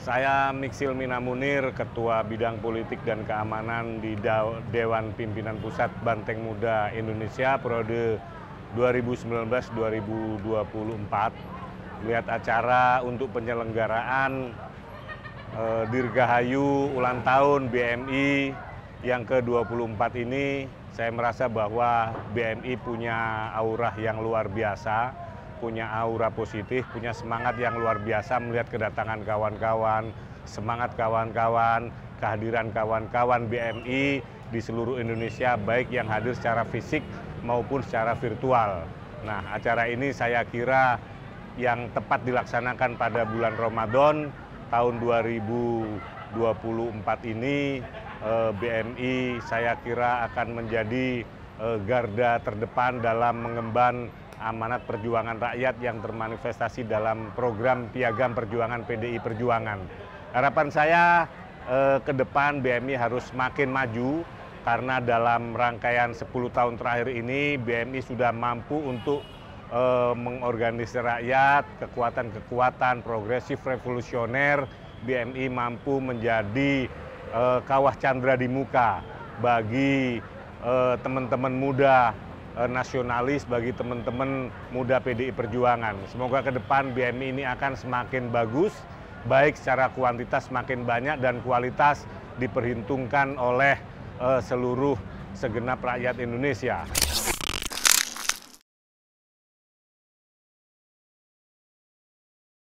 Saya Miksil Minamunir, Ketua Bidang Politik dan Keamanan di Dewan Pimpinan Pusat Banteng Muda Indonesia periode 2019-2024. Lihat acara untuk penyelenggaraan eh, Dirgahayu ulang tahun BMI yang ke-24 ini saya merasa bahwa BMI punya aura yang luar biasa punya aura positif, punya semangat yang luar biasa melihat kedatangan kawan-kawan, semangat kawan-kawan, kehadiran kawan-kawan BMI di seluruh Indonesia, baik yang hadir secara fisik maupun secara virtual. Nah, acara ini saya kira yang tepat dilaksanakan pada bulan Ramadan tahun 2024 ini eh, BMI saya kira akan menjadi eh, garda terdepan dalam mengemban amanat perjuangan rakyat yang termanifestasi dalam program piagam perjuangan PDI Perjuangan. Harapan saya eh, ke depan BMI harus makin maju karena dalam rangkaian 10 tahun terakhir ini BMI sudah mampu untuk eh, mengorganisir rakyat, kekuatan-kekuatan progresif revolusioner, BMI mampu menjadi eh, kawah candra di muka bagi eh, teman-teman muda Eh, nasionalis bagi teman-teman muda PDI Perjuangan. Semoga ke depan BMI ini akan semakin bagus, baik secara kuantitas semakin banyak dan kualitas diperhitungkan oleh eh, seluruh segenap rakyat Indonesia.